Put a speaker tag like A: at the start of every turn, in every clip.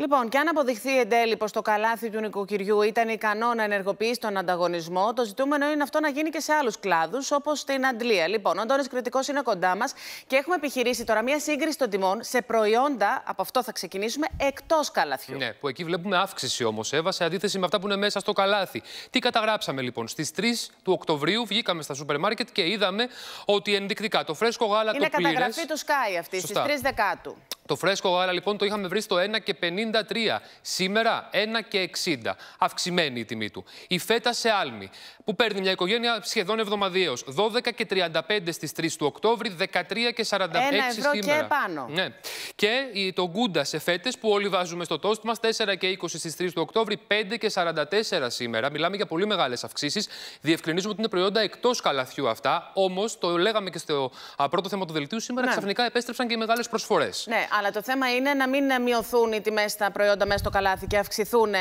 A: Λοιπόν, και αν αποδειχθεί εν τέλει πως το καλάθι του νοικοκυριού ήταν ικανό να ενεργοποιήσει τον ανταγωνισμό, το ζητούμενο είναι αυτό να γίνει και σε άλλους κλάδους, όπως στην Αντλία. Λοιπόν, ο Αντώνης Κρητικό είναι κοντά μας και έχουμε επιχειρήσει τώρα μία σύγκριση των τιμών σε προϊόντα, από αυτό θα ξεκινήσουμε, εκτός καλαθιού.
B: Ναι, που εκεί βλέπουμε αύξηση όμως, Εύα, σε αντίθεση με αυτά που είναι μέσα στο καλάθι. Τι καταγράψαμε λοιπόν. Στις 3 του Οκτωβρίου βγήκαμε στα σούπερ μάρκετ και είδαμε ότι ενδεικτικά το φρέσκο γάλα είναι το Είναι καταγραφή του
A: Sky αυτή στις 3 Δεκάτου.
B: Το φρέσκο γάλα λοιπόν το είχαμε βρει στο 1,53. Σήμερα 1,60. Αυξημένη η τιμή του. Η φέτα σε άλμη που παίρνει μια οικογένεια σχεδόν εβδομαδιαίως. 12,35 και στις 3 του Οκτώβρη, 13 και 46 Ένα ευρώ σήμερα. και πάνω. Ναι. Και το γκούντα σε φέτες που όλοι βάζουμε στο τόστ μα, 4 και 20 στις 3 του Οκτώβρη, 5 και 44 σήμερα. Μιλάμε για πολύ μεγάλες αυξήσεις. Διευκρινίζουμε ότι είναι προϊόντα εκτός καλαθιού αυτά, όμως, το λέγαμε και στο πρώτο θέμα του δελτίου, σήμερα ναι. ξαφνικά επέστρεψαν και οι μεγάλες προσφορές.
A: Ναι, αλλά το θέμα είναι να μην μειωθούν οι τιμές στα προϊόντα μέσα στο καλάθι και αυξηθούν ε,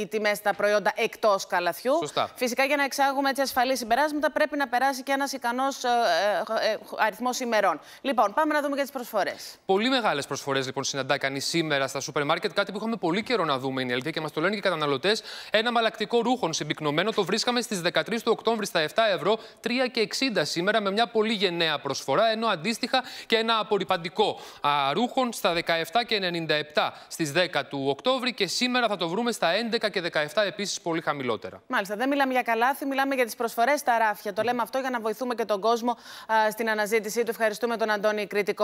A: οι τιμές στα προϊόντα εκτός καλαθιού. Σωστά. Φυσικά, για να εξάγουμε έτσι ασφαλή συμπεράσματα, πρέπει να περάσει και ένας ικανός ε, ε, ε αριθμός ημερών. Λοιπόν, πάμε να δούμε και τις προσφορές.
B: Πολύ μεγάλες προσφορές λοιπόν συναντά κανείς σήμερα στα σούπερ μάρκετ. Κάτι που είχαμε πολύ καιρό να δούμε, είναι η αλήθεια και μας το λένε και οι καταναλωτές. Ένα μαλακτικό ρούχον συμπυκνωμένο το βρίσκαμε στις 13 του Οκτώβρη στα 7 ευρώ, 3 και 60 σήμερα με μια πολύ γενναία προσφορά, ενώ αντίστοιχα και ένα απορριπαντικό ρούχο στα 17 και 97 στις 10 του Οκτώβρη και σήμερα θα το βρούμε στα 11 και 17 επίσης πολύ χαμηλότερα.
A: Μάλιστα, δεν μιλάμε για καλάθι, μιλάμε για τις προσφορές στα ράφια. Το λέμε αυτό για να βοηθούμε και τον κόσμο στην αναζήτησή του. Ευχαριστούμε τον Αντώνη Κρητικό.